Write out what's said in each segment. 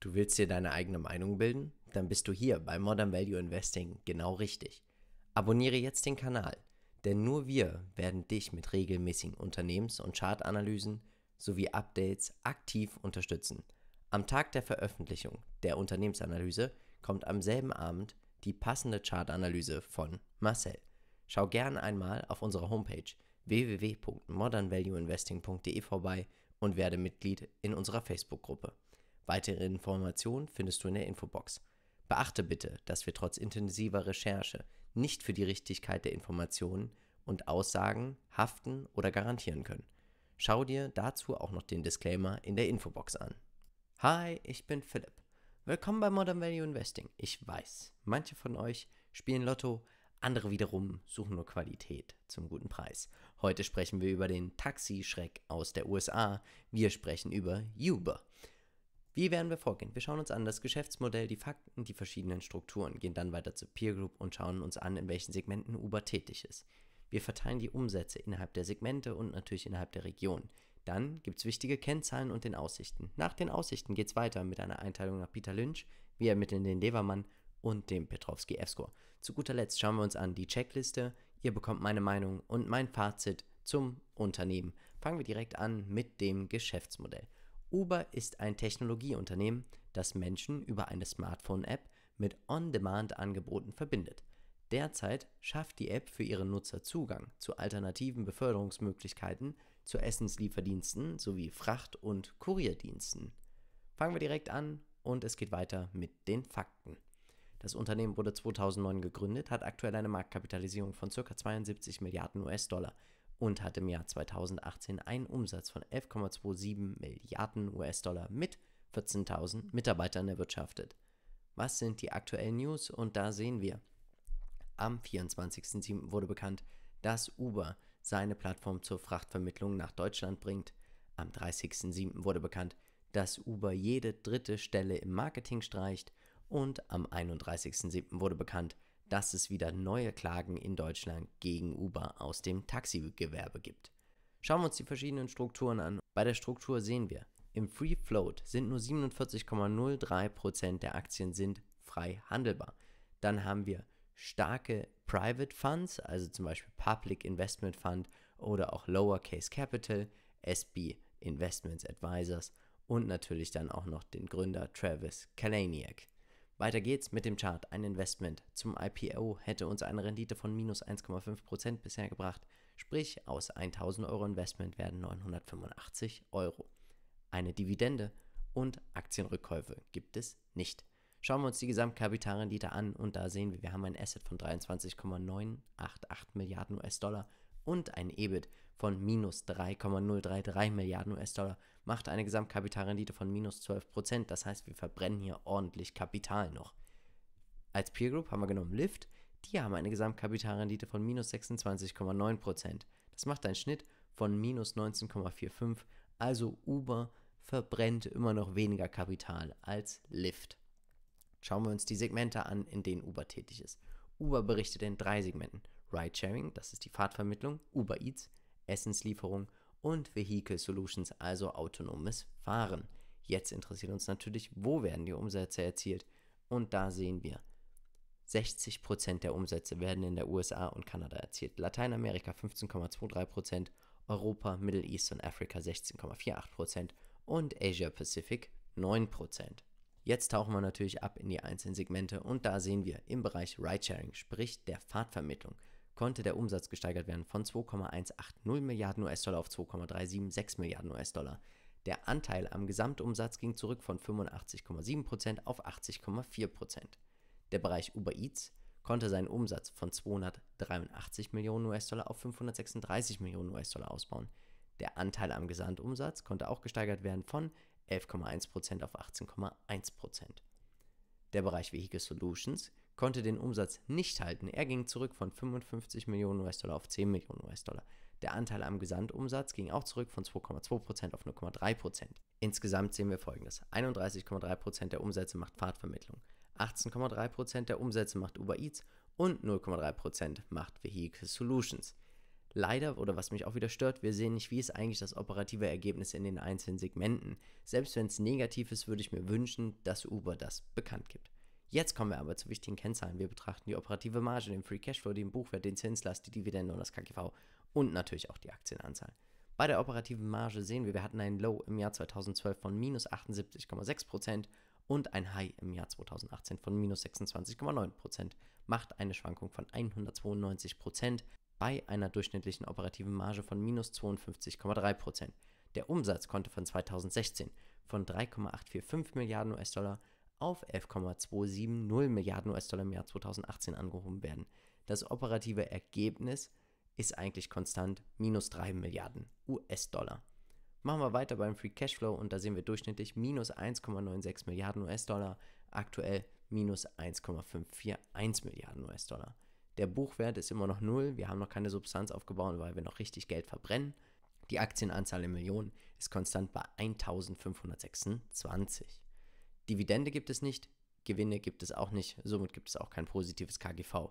Du willst dir deine eigene Meinung bilden? Dann bist du hier bei Modern Value Investing genau richtig. Abonniere jetzt den Kanal, denn nur wir werden dich mit regelmäßigen Unternehmens- und Chartanalysen sowie Updates aktiv unterstützen. Am Tag der Veröffentlichung der Unternehmensanalyse kommt am selben Abend die passende Chartanalyse von Marcel. Schau gerne einmal auf unserer Homepage www.modernvalueinvesting.de vorbei und werde Mitglied in unserer Facebook-Gruppe. Weitere Informationen findest du in der Infobox. Beachte bitte, dass wir trotz intensiver Recherche nicht für die Richtigkeit der Informationen und Aussagen haften oder garantieren können. Schau dir dazu auch noch den Disclaimer in der Infobox an. Hi, ich bin Philipp. Willkommen bei Modern Value Investing. Ich weiß, manche von euch spielen Lotto, andere wiederum suchen nur Qualität zum guten Preis. Heute sprechen wir über den Taxi-Schreck aus der USA. Wir sprechen über Uber. Wie werden wir vorgehen? Wir schauen uns an das Geschäftsmodell, die Fakten, die verschiedenen Strukturen, gehen dann weiter zur Peer Group und schauen uns an, in welchen Segmenten Uber tätig ist. Wir verteilen die Umsätze innerhalb der Segmente und natürlich innerhalb der Region. Dann gibt es wichtige Kennzahlen und den Aussichten. Nach den Aussichten geht es weiter mit einer Einteilung nach Peter Lynch. Wir ermitteln den Levermann und dem Petrovski F-Score. Zu guter Letzt schauen wir uns an die Checkliste. Ihr bekommt meine Meinung und mein Fazit zum Unternehmen. Fangen wir direkt an mit dem Geschäftsmodell. Uber ist ein Technologieunternehmen, das Menschen über eine Smartphone-App mit On-Demand-Angeboten verbindet. Derzeit schafft die App für ihre Nutzer Zugang zu alternativen Beförderungsmöglichkeiten, zu Essenslieferdiensten sowie Fracht- und Kurierdiensten. Fangen wir direkt an und es geht weiter mit den Fakten. Das Unternehmen wurde 2009 gegründet, hat aktuell eine Marktkapitalisierung von ca. 72 Milliarden US-Dollar und hat im Jahr 2018 einen Umsatz von 11,27 Milliarden US-Dollar mit 14.000 Mitarbeitern erwirtschaftet. Was sind die aktuellen News? Und da sehen wir, am 24.07. wurde bekannt, dass Uber seine Plattform zur Frachtvermittlung nach Deutschland bringt. Am 30.07. wurde bekannt, dass Uber jede dritte Stelle im Marketing streicht. Und am 31.07. wurde bekannt, dass es wieder neue Klagen in Deutschland gegen Uber aus dem Taxigewerbe gibt. Schauen wir uns die verschiedenen Strukturen an. Bei der Struktur sehen wir, im Free Float sind nur 47,03% der Aktien sind frei handelbar. Dann haben wir starke Private Funds, also zum Beispiel Public Investment Fund oder auch Lowercase Capital, SB Investments Advisors und natürlich dann auch noch den Gründer Travis Kalaniak. Weiter geht's mit dem Chart. Ein Investment zum IPO hätte uns eine Rendite von minus 1,5% bisher gebracht, sprich aus 1000 Euro Investment werden 985 Euro. Eine Dividende und Aktienrückkäufe gibt es nicht. Schauen wir uns die Gesamtkapitalrendite an und da sehen wir, wir haben ein Asset von 23,988 Milliarden US-Dollar und ein EBIT von minus 3,033 Milliarden US-Dollar macht eine Gesamtkapitalrendite von minus 12 Prozent. Das heißt, wir verbrennen hier ordentlich Kapital noch. Als Peer Group haben wir genommen Lyft. Die haben eine Gesamtkapitalrendite von minus 26,9 Prozent. Das macht einen Schnitt von minus 19,45. Also Uber verbrennt immer noch weniger Kapital als Lyft. Schauen wir uns die Segmente an, in denen Uber tätig ist. Uber berichtet in drei Segmenten. Ridesharing, das ist die Fahrtvermittlung, Uber Eats, Essenslieferung und Vehicle Solutions, also autonomes Fahren. Jetzt interessiert uns natürlich, wo werden die Umsätze erzielt? Und da sehen wir, 60% der Umsätze werden in der USA und Kanada erzielt, Lateinamerika 15,23%, Europa, Middle East und Afrika 16,48% und Asia Pacific 9%. Jetzt tauchen wir natürlich ab in die einzelnen Segmente und da sehen wir im Bereich Ridesharing, sprich der Fahrtvermittlung, konnte der Umsatz gesteigert werden von 2,180 Milliarden US-Dollar auf 2,376 Milliarden US-Dollar. Der Anteil am Gesamtumsatz ging zurück von 85,7% auf 80,4%. Der Bereich Uber Eats konnte seinen Umsatz von 283 Millionen US-Dollar auf 536 Millionen US-Dollar ausbauen. Der Anteil am Gesamtumsatz konnte auch gesteigert werden von 11,1% auf 18,1%. Der Bereich Vehicle Solutions konnte den Umsatz nicht halten. Er ging zurück von 55 Millionen US-Dollar auf 10 Millionen US-Dollar. Der Anteil am Gesamtumsatz ging auch zurück von 2,2% auf 0,3%. Insgesamt sehen wir folgendes: 31,3% der Umsätze macht Fahrtvermittlung, 18,3% der Umsätze macht Uber Eats und 0,3% macht Vehicle Solutions. Leider, oder was mich auch wieder stört, wir sehen nicht, wie ist eigentlich das operative Ergebnis in den einzelnen Segmenten. Selbst wenn es negativ ist, würde ich mir wünschen, dass Uber das bekannt gibt. Jetzt kommen wir aber zu wichtigen Kennzahlen. Wir betrachten die operative Marge, den Free Cashflow, den Buchwert, den Zinslast, die Dividende und das KGV und natürlich auch die Aktienanzahl. Bei der operativen Marge sehen wir, wir hatten ein Low im Jahr 2012 von minus 78,6% und ein High im Jahr 2018 von minus 26,9%, macht eine Schwankung von 192% bei einer durchschnittlichen operativen Marge von minus 52,3%. Der Umsatz konnte von 2016 von 3,845 Milliarden US-Dollar auf 11,270 Milliarden US-Dollar im Jahr 2018 angehoben werden. Das operative Ergebnis ist eigentlich konstant minus 3 Milliarden US-Dollar. Machen wir weiter beim Free Cashflow und da sehen wir durchschnittlich minus 1,96 Milliarden US-Dollar, aktuell minus 1,541 Milliarden US-Dollar. Der Buchwert ist immer noch null, wir haben noch keine Substanz aufgebaut, weil wir noch richtig Geld verbrennen. Die Aktienanzahl in Millionen ist konstant bei 1526. Dividende gibt es nicht, Gewinne gibt es auch nicht, somit gibt es auch kein positives KGV.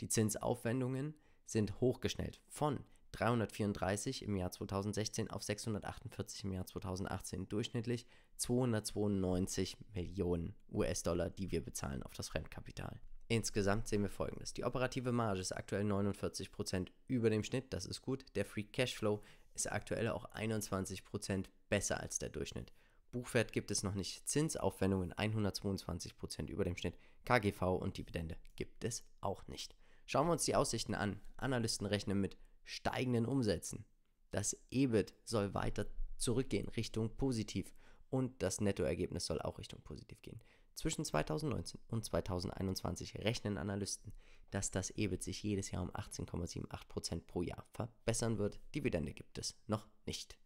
Die Zinsaufwendungen sind hochgeschnellt von 334 im Jahr 2016 auf 648 im Jahr 2018 durchschnittlich 292 Millionen US-Dollar, die wir bezahlen auf das Fremdkapital. Insgesamt sehen wir folgendes. Die operative Marge ist aktuell 49% über dem Schnitt, das ist gut. Der Free Cashflow ist aktuell auch 21% besser als der Durchschnitt. Buchwert gibt es noch nicht. Zinsaufwendungen 122% über dem Schnitt. KGV und Dividende gibt es auch nicht. Schauen wir uns die Aussichten an. Analysten rechnen mit steigenden Umsätzen. Das EBIT soll weiter zurückgehen Richtung positiv und das Nettoergebnis soll auch Richtung positiv gehen. Zwischen 2019 und 2021 rechnen Analysten, dass das EBIT sich jedes Jahr um 18,78% pro Jahr verbessern wird. Dividende gibt es noch nicht.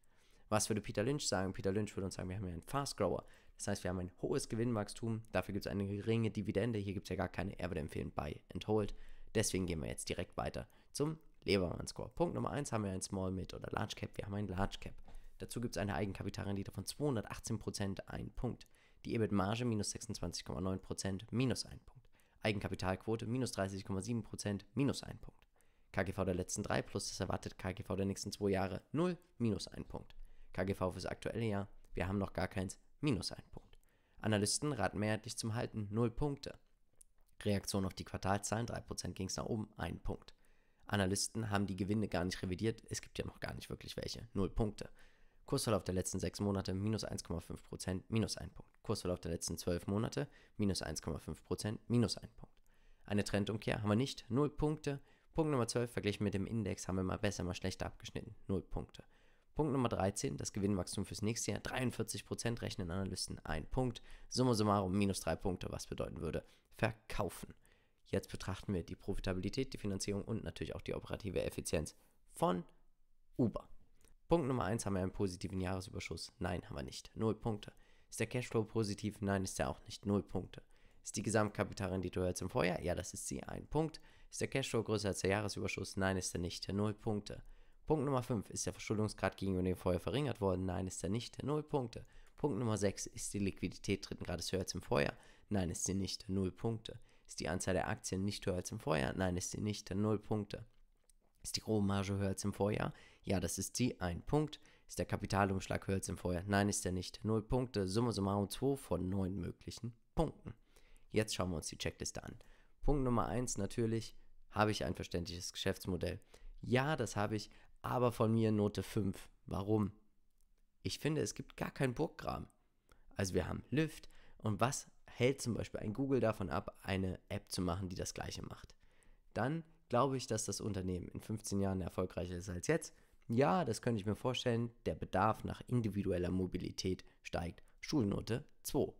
Was würde Peter Lynch sagen? Peter Lynch würde uns sagen, wir haben hier einen Fast Grower. Das heißt, wir haben ein hohes Gewinnwachstum, dafür gibt es eine geringe Dividende, hier gibt es ja gar keine, er würde empfehlen Buy and Hold. Deswegen gehen wir jetzt direkt weiter zum Lebermann-Score. Punkt Nummer 1 haben wir ein Small Mid oder Large Cap, wir haben ein Large Cap. Dazu gibt es eine Eigenkapitalrendite von 218%, ein Punkt. Die EBIT-Marge minus 26,9%, minus ein Punkt. Eigenkapitalquote minus 30,7%, minus ein Punkt. KGV der letzten drei plus das erwartet KGV der nächsten zwei Jahre 0, minus ein Punkt. KGV fürs aktuelle Jahr. Wir haben noch gar keins, minus ein Punkt. Analysten raten mehrheitlich zum Halten, 0 Punkte. Reaktion auf die Quartalzahlen, 3% ging es nach oben, 1 Punkt. Analysten haben die Gewinne gar nicht revidiert, es gibt ja noch gar nicht wirklich welche, 0 Punkte. Kursverlauf der letzten 6 Monate minus 1,5%, minus 1 Punkt. Kursverlauf der letzten 12 Monate minus 1,5%, minus 1 Punkt. Eine Trendumkehr haben wir nicht, 0 Punkte. Punkt Nummer 12 verglichen mit dem Index haben wir mal besser, mal schlechter abgeschnitten, 0 Punkte. Punkt Nummer 13, das Gewinnwachstum fürs nächste Jahr 43% rechnen Analysten ein Punkt, summa summarum minus 3 Punkte, was bedeuten würde verkaufen. Jetzt betrachten wir die Profitabilität, die Finanzierung und natürlich auch die operative Effizienz von Uber. Punkt Nummer 1, haben wir einen positiven Jahresüberschuss? Nein, haben wir nicht. Null Punkte. Ist der Cashflow positiv? Nein, ist er auch nicht. Null Punkte. Ist die Gesamtkapitalrendite höher als im Vorjahr? Ja, das ist sie. Ein Punkt. Ist der Cashflow größer als der Jahresüberschuss? Nein, ist er nicht. Null Punkte. Punkt Nummer 5, ist der Verschuldungsgrad gegenüber dem Vorjahr verringert worden? Nein, ist er nicht. Null Punkte. Punkt Nummer 6, ist die Liquidität dritten Grades höher als im Vorjahr? Nein, ist sie nicht. Null Punkte. Ist die Anzahl der Aktien nicht höher als im Vorjahr? Nein, ist sie nicht. Null Punkte. Ist die grobe Marge höher als im Vorjahr? Ja, das ist sie. Ein Punkt. Ist der Kapitalumschlag höher als im Vorjahr? Nein, ist er nicht. Null Punkte. Summa summarum 2 von 9 möglichen Punkten. Jetzt schauen wir uns die Checkliste an. Punkt Nummer 1 natürlich, habe ich ein verständliches Geschäftsmodell? Ja, das habe ich, aber von mir Note 5. Warum? Ich finde, es gibt gar keinen Burggraben. Also wir haben Lyft und was hält zum Beispiel ein Google davon ab, eine App zu machen, die das gleiche macht? Dann glaube ich, dass das Unternehmen in 15 Jahren erfolgreicher ist als jetzt. Ja, das könnte ich mir vorstellen. Der Bedarf nach individueller Mobilität steigt. Schulnote 2.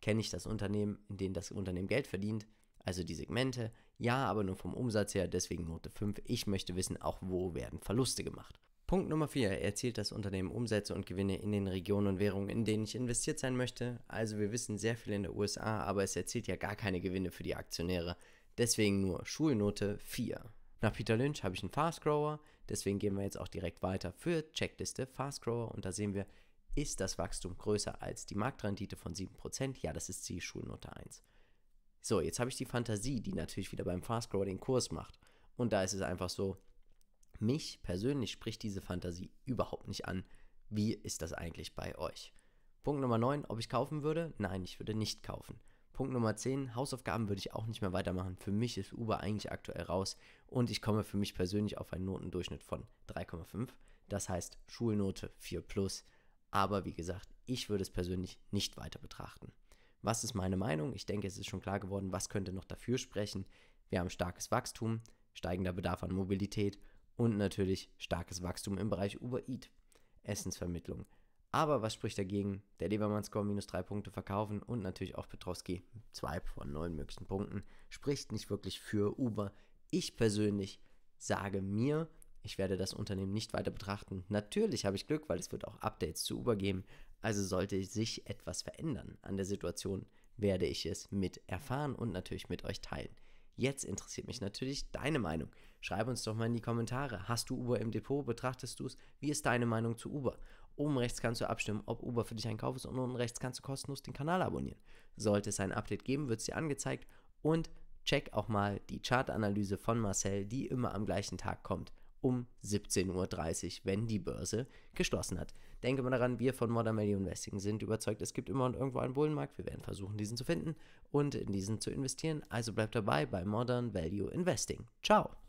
Kenne ich das Unternehmen, in dem das Unternehmen Geld verdient? also die Segmente, ja, aber nur vom Umsatz her, deswegen Note 5. Ich möchte wissen, auch wo werden Verluste gemacht. Punkt Nummer 4. Erzielt das Unternehmen Umsätze und Gewinne in den Regionen und Währungen, in denen ich investiert sein möchte? Also wir wissen sehr viel in der USA, aber es erzielt ja gar keine Gewinne für die Aktionäre. Deswegen nur Schulnote 4. Nach Peter Lynch habe ich einen Fast Grower, deswegen gehen wir jetzt auch direkt weiter für Checkliste Fast Grower und da sehen wir, ist das Wachstum größer als die Marktrendite von 7%? Ja, das ist die Schulnote 1. So, jetzt habe ich die Fantasie, die natürlich wieder beim Fast Grower den Kurs macht. Und da ist es einfach so, mich persönlich spricht diese Fantasie überhaupt nicht an. Wie ist das eigentlich bei euch? Punkt Nummer 9, ob ich kaufen würde? Nein, ich würde nicht kaufen. Punkt Nummer 10, Hausaufgaben würde ich auch nicht mehr weitermachen. Für mich ist Uber eigentlich aktuell raus und ich komme für mich persönlich auf einen Notendurchschnitt von 3,5. Das heißt Schulnote 4 plus. Aber wie gesagt, ich würde es persönlich nicht weiter betrachten. Was ist meine Meinung? Ich denke, es ist schon klar geworden, was könnte noch dafür sprechen. Wir haben starkes Wachstum, steigender Bedarf an Mobilität und natürlich starkes Wachstum im Bereich Uber Eat, Essensvermittlung. Aber was spricht dagegen? Der Lebermann-Score minus drei Punkte verkaufen und natürlich auch Petrowski zwei von neun möglichen Punkten spricht nicht wirklich für Uber. Ich persönlich sage mir, ich werde das Unternehmen nicht weiter betrachten. Natürlich habe ich Glück, weil es wird auch Updates zu Uber geben. Also sollte sich etwas verändern an der Situation, werde ich es mit erfahren und natürlich mit euch teilen. Jetzt interessiert mich natürlich deine Meinung. Schreib uns doch mal in die Kommentare. Hast du Uber im Depot? Betrachtest du es? Wie ist deine Meinung zu Uber? Oben rechts kannst du abstimmen, ob Uber für dich ein Kauf ist und unten rechts kannst du kostenlos den Kanal abonnieren. Sollte es ein Update geben, wird es dir angezeigt und check auch mal die Chartanalyse von Marcel, die immer am gleichen Tag kommt um 17.30 Uhr, wenn die Börse geschlossen hat. Denke mal daran, wir von Modern Value Investing sind überzeugt, es gibt immer und irgendwo einen Bullenmarkt. Wir werden versuchen, diesen zu finden und in diesen zu investieren. Also bleibt dabei bei Modern Value Investing. Ciao!